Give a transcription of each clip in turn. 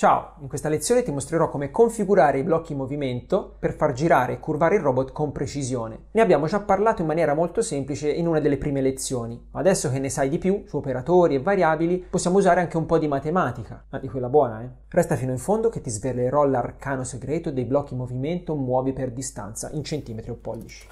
Ciao, in questa lezione ti mostrerò come configurare i blocchi in movimento per far girare e curvare il robot con precisione. Ne abbiamo già parlato in maniera molto semplice in una delle prime lezioni, ma adesso che ne sai di più su operatori e variabili possiamo usare anche un po' di matematica, ma ah, di quella buona eh. Resta fino in fondo che ti svelerò l'arcano segreto dei blocchi in movimento muovi per distanza in centimetri o pollici.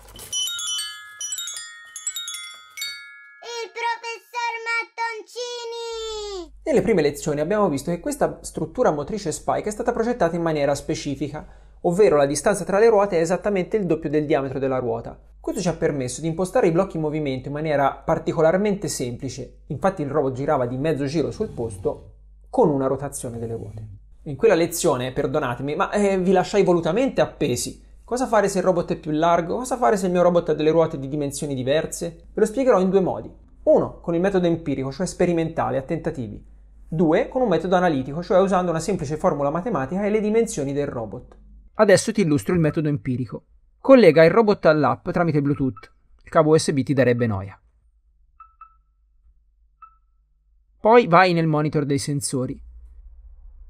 Nelle prime lezioni abbiamo visto che questa struttura motrice spike è stata progettata in maniera specifica, ovvero la distanza tra le ruote è esattamente il doppio del diametro della ruota. Questo ci ha permesso di impostare i blocchi in movimento in maniera particolarmente semplice, infatti il robot girava di mezzo giro sul posto con una rotazione delle ruote. In quella lezione, perdonatemi, ma eh, vi lasciai volutamente appesi. Cosa fare se il robot è più largo? Cosa fare se il mio robot ha delle ruote di dimensioni diverse? Ve lo spiegherò in due modi. Uno, con il metodo empirico, cioè sperimentale, a tentativi 2 con un metodo analitico, cioè usando una semplice formula matematica e le dimensioni del robot. Adesso ti illustro il metodo empirico. Collega il robot all'app tramite Bluetooth. Il cavo USB ti darebbe noia. Poi vai nel monitor dei sensori.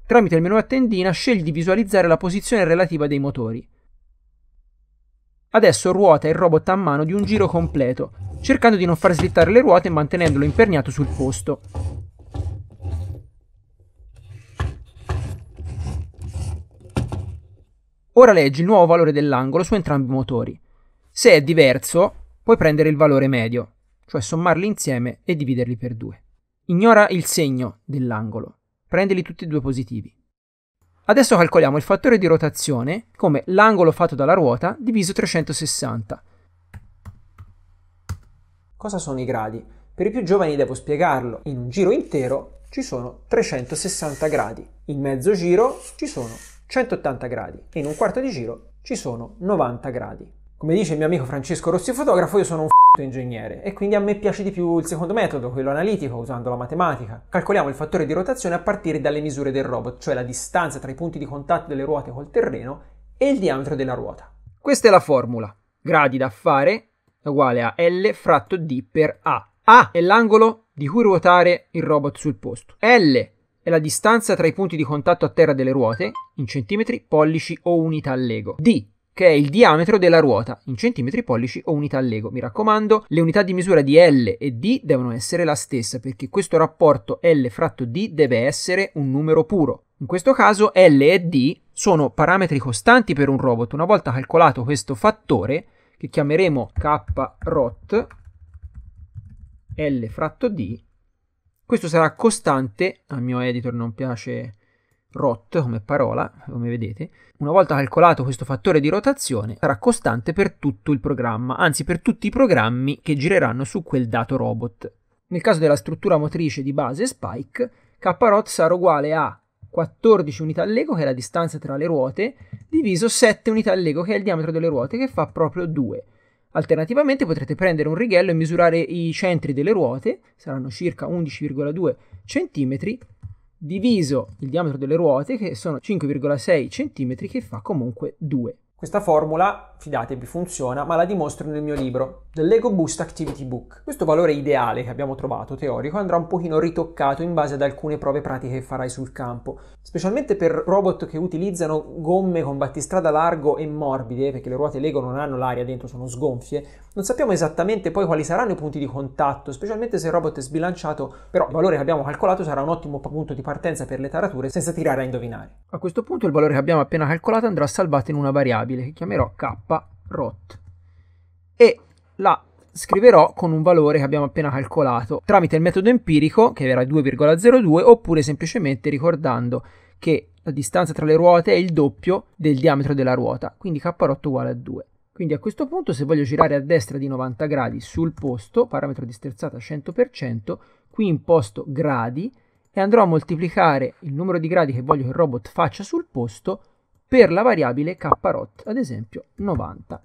Tramite il menu a tendina scegli di visualizzare la posizione relativa dei motori. Adesso ruota il robot a mano di un giro completo, cercando di non far slittare le ruote e mantenendolo imperniato sul posto. Ora leggi il nuovo valore dell'angolo su entrambi i motori. Se è diverso, puoi prendere il valore medio, cioè sommarli insieme e dividerli per due. Ignora il segno dell'angolo, prendili tutti e due positivi. Adesso calcoliamo il fattore di rotazione come l'angolo fatto dalla ruota diviso 360. Cosa sono i gradi? Per i più giovani devo spiegarlo, in un giro intero ci sono 360 gradi, in mezzo giro ci sono 180 gradi e in un quarto di giro ci sono 90 gradi. Come dice il mio amico Francesco Rossi fotografo, io sono un f***o ingegnere e quindi a me piace di più il secondo metodo, quello analitico, usando la matematica. Calcoliamo il fattore di rotazione a partire dalle misure del robot, cioè la distanza tra i punti di contatto delle ruote col terreno e il diametro della ruota. Questa è la formula. Gradi da fare uguale a L fratto D per A. A è l'angolo di cui ruotare il robot sul posto. L è la distanza tra i punti di contatto a terra delle ruote, in centimetri, pollici o unità Lego. D, che è il diametro della ruota, in centimetri, pollici o unità Lego. Mi raccomando, le unità di misura di L e D devono essere la stessa, perché questo rapporto L fratto D deve essere un numero puro. In questo caso L e D sono parametri costanti per un robot. Una volta calcolato questo fattore, che chiameremo K-rot, L fratto D questo sarà costante, al mio editor non piace rot come parola, come vedete. Una volta calcolato questo fattore di rotazione, sarà costante per tutto il programma, anzi per tutti i programmi che gireranno su quel dato robot. Nel caso della struttura motrice di base Spike, krot sarà uguale a 14 unità Lego, che è la distanza tra le ruote, diviso 7 unità Lego, che è il diametro delle ruote, che fa proprio 2. Alternativamente potrete prendere un righello e misurare i centri delle ruote, saranno circa 11,2 cm, diviso il diametro delle ruote che sono 5,6 cm che fa comunque 2. Questa formula, fidatevi, funziona, ma la dimostro nel mio libro, The Lego Boost Activity Book. Questo valore ideale che abbiamo trovato, teorico, andrà un pochino ritoccato in base ad alcune prove pratiche che farai sul campo, specialmente per robot che utilizzano gomme con battistrada largo e morbide, perché le ruote Lego non hanno l'aria dentro, sono sgonfie, non sappiamo esattamente poi quali saranno i punti di contatto, specialmente se il robot è sbilanciato, però il valore che abbiamo calcolato sarà un ottimo punto di partenza per le tarature senza tirare a indovinare. A questo punto il valore che abbiamo appena calcolato andrà salvato in una variabile che chiamerò k rot e la scriverò con un valore che abbiamo appena calcolato tramite il metodo empirico che era 2,02 oppure semplicemente ricordando che la distanza tra le ruote è il doppio del diametro della ruota, quindi k k_rot uguale a 2. Quindi a questo punto se voglio girare a destra di 90 gradi sul posto, parametro di sterzata 100%, qui imposto gradi e andrò a moltiplicare il numero di gradi che voglio che il robot faccia sul posto per la variabile krot, ad esempio 90.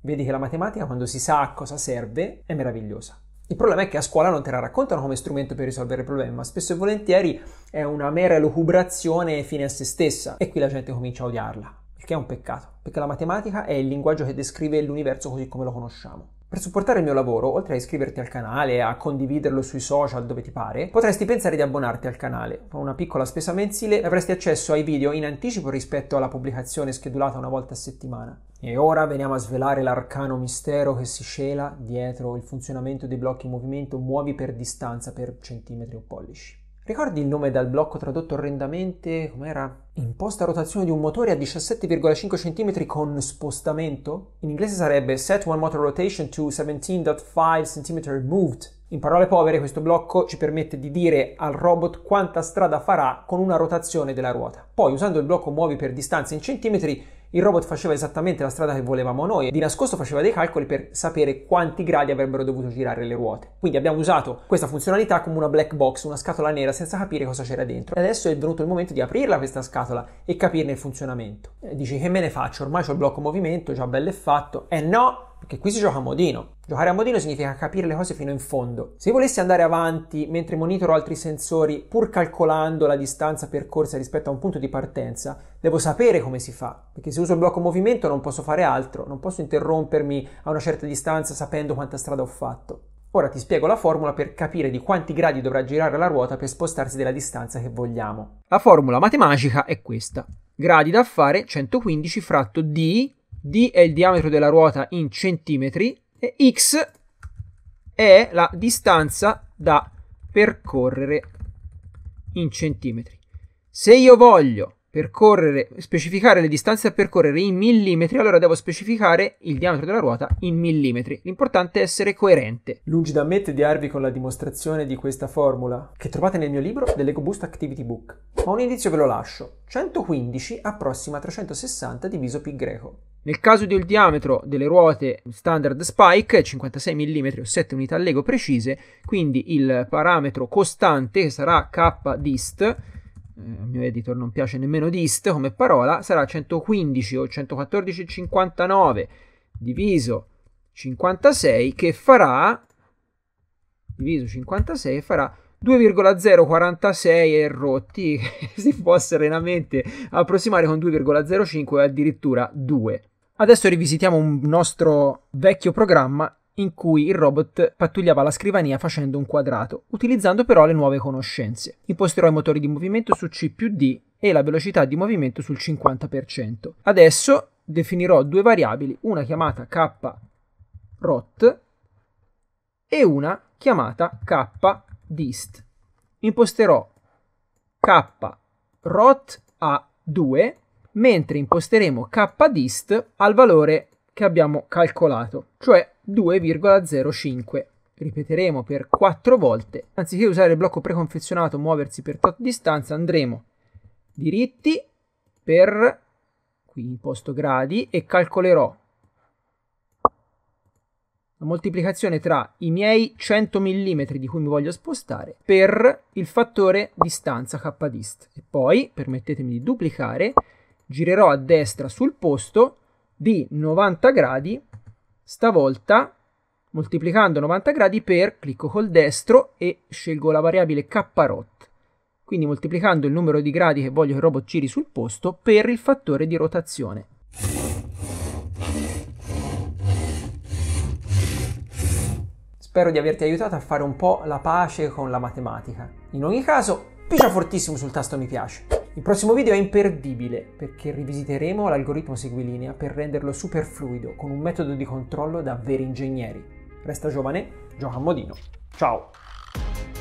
Vedi che la matematica quando si sa a cosa serve è meravigliosa. Il problema è che a scuola non te la raccontano come strumento per risolvere il problema, ma spesso e volentieri è una mera elucubrazione fine a se stessa e qui la gente comincia a odiarla il che è un peccato, perché la matematica è il linguaggio che descrive l'universo così come lo conosciamo. Per supportare il mio lavoro, oltre a iscriverti al canale, e a condividerlo sui social dove ti pare, potresti pensare di abbonarti al canale. Con una piccola spesa mensile avresti accesso ai video in anticipo rispetto alla pubblicazione schedulata una volta a settimana. E ora veniamo a svelare l'arcano mistero che si cela dietro il funzionamento dei blocchi in movimento muovi per distanza per centimetri o pollici. Ricordi il nome dal blocco tradotto orrendamente? Com'era? Imposta rotazione di un motore a 17,5 cm con spostamento? In inglese sarebbe Set one motor rotation to 17.5 cm moved. In parole povere, questo blocco ci permette di dire al robot quanta strada farà con una rotazione della ruota. Poi, usando il blocco muovi per distanza in centimetri, il robot faceva esattamente la strada che volevamo noi, e di nascosto faceva dei calcoli per sapere quanti gradi avrebbero dovuto girare le ruote. Quindi abbiamo usato questa funzionalità come una black box, una scatola nera senza capire cosa c'era dentro. E adesso è venuto il momento di aprirla questa scatola e capirne il funzionamento. Dici che me ne faccio, ormai ho il blocco movimento, già bello e fatto. Eh no, perché qui si gioca a modino. Giocare a modino significa capire le cose fino in fondo. Se volessi andare avanti mentre monitoro altri sensori, pur calcolando la distanza percorsa rispetto a un punto di partenza, devo sapere come si fa, perché se uso il blocco movimento non posso fare altro, non posso interrompermi a una certa distanza sapendo quanta strada ho fatto. Ora ti spiego la formula per capire di quanti gradi dovrà girare la ruota per spostarsi della distanza che vogliamo. La formula matematica è questa. Gradi da fare 115 fratto d, d è il diametro della ruota in centimetri, e x è la distanza da percorrere in centimetri. Se io voglio percorrere, specificare le distanze da percorrere in millimetri, allora devo specificare il diametro della ruota in millimetri. L'importante è essere coerente. Lungi da me tediarvi con la dimostrazione di questa formula, che trovate nel mio libro dell'Eco Activity Book. Ma un indizio ve lo lascio. 115 approssima 360 diviso pi greco. Nel caso del diametro delle ruote standard spike, 56 mm o 7 unità Lego precise, quindi il parametro costante sarà kdist, eh, al mio editor non piace nemmeno dist come parola, sarà 115 o 114,59 diviso 56 che farà diviso 56 farà 2,046 e rotti si può serenamente approssimare con 2,05 e addirittura 2. Adesso rivisitiamo un nostro vecchio programma in cui il robot pattugliava la scrivania facendo un quadrato, utilizzando però le nuove conoscenze. Imposterò i motori di movimento su C più D e la velocità di movimento sul 50%. Adesso definirò due variabili, una chiamata k rot e una chiamata k dist. Imposterò k rot a 2, mentre imposteremo k dist al valore che abbiamo calcolato, cioè 2,05. Ripeteremo per 4 volte. Anziché usare il blocco preconfezionato muoversi per tot distanza, andremo diritti per qui imposto gradi e calcolerò la moltiplicazione tra i miei 100 mm di cui mi voglio spostare per il fattore distanza k dist. E poi, permettetemi di duplicare, girerò a destra sul posto di 90 gradi, stavolta moltiplicando 90 gradi per, clicco col destro e scelgo la variabile k rot. Quindi moltiplicando il numero di gradi che voglio che il robot giri sul posto per il fattore di rotazione. Spero di averti aiutato a fare un po' la pace con la matematica. In ogni caso, piccia fortissimo sul tasto mi piace. Il prossimo video è imperdibile perché rivisiteremo l'algoritmo seguilinea per renderlo super fluido con un metodo di controllo da veri ingegneri. Resta giovane, Gioca a Modino. Ciao!